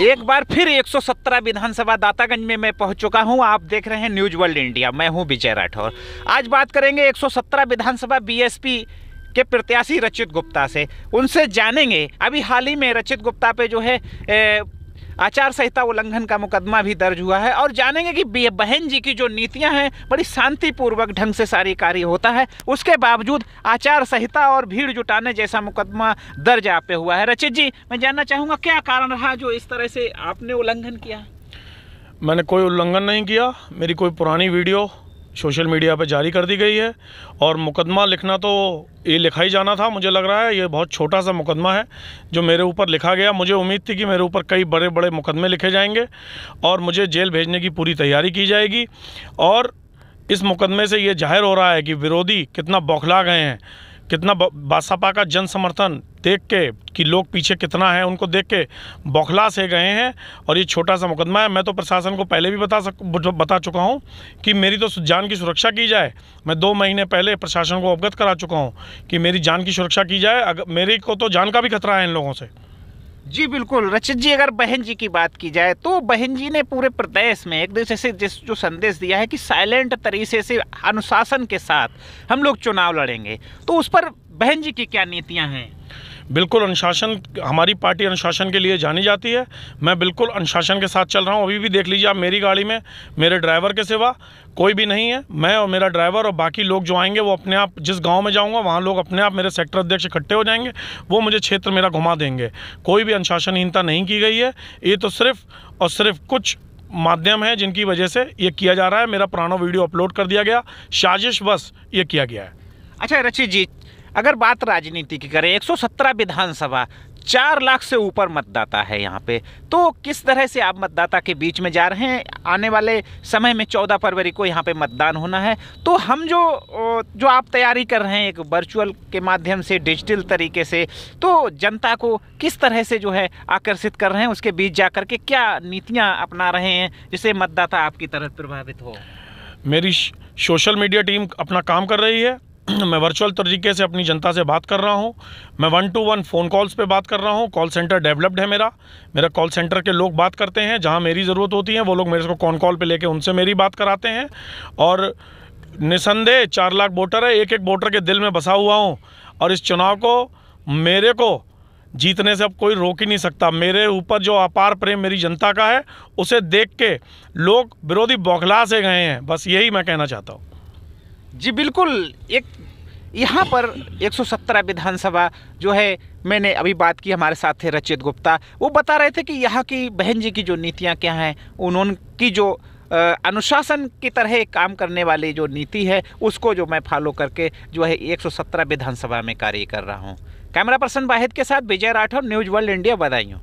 एक बार फिर 117 विधानसभा दातागंज में मैं पहुंच चुका हूं आप देख रहे हैं न्यूज वर्ल्ड इंडिया मैं हूं विजय राठौर आज बात करेंगे 117 विधानसभा बीएसपी के प्रत्याशी रचित गुप्ता से उनसे जानेंगे अभी हाल ही में रचित गुप्ता पे जो है आचार संहिता उल्लंघन का मुकदमा भी दर्ज हुआ है और जानेंगे कि बहन जी की जो नीतियां हैं बड़ी शांतिपूर्वक ढंग से सारी कार्य होता है उसके बावजूद आचार संहिता और भीड़ जुटाने जैसा मुकदमा दर्ज आप पे हुआ है रचित जी मैं जानना चाहूँगा क्या कारण रहा जो इस तरह से आपने उल्लंघन किया मैंने कोई उल्लंघन नहीं किया मेरी कोई पुरानी वीडियो सोशल मीडिया पर जारी कर दी गई है और मुकदमा लिखना तो ये लिखा ही जाना था मुझे लग रहा है ये बहुत छोटा सा मुकदमा है जो मेरे ऊपर लिखा गया मुझे उम्मीद थी कि मेरे ऊपर कई बड़े बड़े मुकदमे लिखे जाएंगे और मुझे जेल भेजने की पूरी तैयारी की जाएगी और इस मुकदमे से ये जाहिर हो रहा है कि विरोधी कितना बौखला गए हैं कितना बासपा का जन समर्थन देख के कि लोग पीछे कितना है उनको देख के बौखला से गए हैं और ये छोटा सा मुकदमा है मैं तो प्रशासन को पहले भी बता सक बता चुका हूँ कि मेरी तो जान की सुरक्षा की जाए मैं दो महीने पहले प्रशासन को अवगत करा चुका हूँ कि मेरी जान की सुरक्षा की जाए अगर मेरी को तो जान का भी खतरा है इन लोगों से जी बिल्कुल रचित जी अगर बहन जी की बात की जाए तो बहन जी ने पूरे प्रदेश में एक दूसरे से जिस जो संदेश दिया है कि साइलेंट तरीके से अनुशासन के साथ हम लोग चुनाव लड़ेंगे तो उस पर बहन जी की क्या नीतियाँ हैं बिल्कुल अनुशासन हमारी पार्टी अनुशासन के लिए जानी जाती है मैं बिल्कुल अनुशासन के साथ चल रहा हूँ अभी भी देख लीजिए आप मेरी गाड़ी में मेरे ड्राइवर के सिवा कोई भी नहीं है मैं और मेरा ड्राइवर और बाकी लोग जो आएंगे वो अपने आप जिस गांव में जाऊंगा वहाँ लोग अपने आप मेरे सेक्टर अध्यक्ष इकट्ठे हो जाएंगे वो मुझे क्षेत्र मेरा घुमा देंगे कोई भी अनुशासनहीनता नहीं की गई है ये तो सिर्फ और सिर्फ कुछ माध्यम है जिनकी वजह से ये किया जा रहा है मेरा पुराना वीडियो अपलोड कर दिया गया साजिश बस ये किया गया है अच्छा रचित जी अगर बात राजनीति की करें 117 विधानसभा चार लाख से ऊपर मतदाता है यहाँ पे तो किस तरह से आप मतदाता के बीच में जा रहे हैं आने वाले समय में चौदह फरवरी को यहाँ पे मतदान होना है तो हम जो जो आप तैयारी कर रहे हैं एक वर्चुअल के माध्यम से डिजिटल तरीके से तो जनता को किस तरह से जो है आकर्षित कर रहे हैं उसके बीच जा के क्या नीतियाँ अपना रहे हैं जिससे मतदाता आपकी तरह प्रभावित हो मेरी सोशल मीडिया टीम अपना काम कर रही है मैं वर्चुअल तरीके से अपनी जनता से बात कर रहा हूं मैं one to one phone calls पे बात कर रहा हूं कॉल सेंटर डेवलप्ड है मेरा मेरा कॉल सेंटर के लोग बात करते हैं जहां मेरी ज़रूरत होती है वो लोग मेरे को कॉन कॉल पे लेके उनसे मेरी बात कराते हैं और निसंदेह चार लाख वोटर है एक एक वोटर के दिल में बसा हुआ हूँ और इस चुनाव को मेरे को जीतने से अब कोई रोक ही नहीं सकता मेरे ऊपर जो अपार प्रेम मेरी जनता का है उसे देख के लोग विरोधी बौखला से गए हैं बस यही मैं कहना चाहता हूँ जी बिल्कुल एक यहाँ पर 117 विधानसभा जो है मैंने अभी बात की हमारे साथ थे रचित गुप्ता वो बता रहे थे कि यहाँ की बहन जी की जो नीतियाँ क्या हैं उन्होंने की जो अनुशासन की तरह काम करने वाली जो नीति है उसको जो मैं फॉलो करके जो है 117 विधानसभा में कार्य कर रहा हूँ कैमरा पर्सन वाहिद के साथ Vijay Rathore news world India बधाई